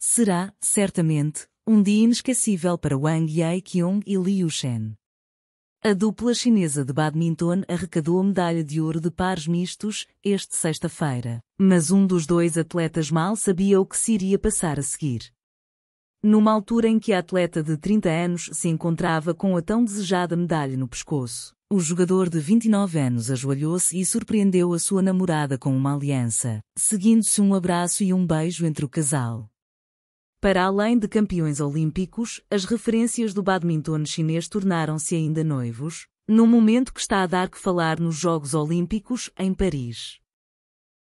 Será, certamente, um dia inesquecível para Wang Yaekyong e Liu Shen. A dupla chinesa de badminton arrecadou a medalha de ouro de pares mistos este sexta-feira, mas um dos dois atletas mal sabia o que se iria passar a seguir. Numa altura em que a atleta de 30 anos se encontrava com a tão desejada medalha no pescoço, o jogador de 29 anos ajoelhou-se e surpreendeu a sua namorada com uma aliança, seguindo-se um abraço e um beijo entre o casal. Para além de campeões olímpicos, as referências do badminton chinês tornaram-se ainda noivos, no momento que está a dar que falar nos Jogos Olímpicos em Paris.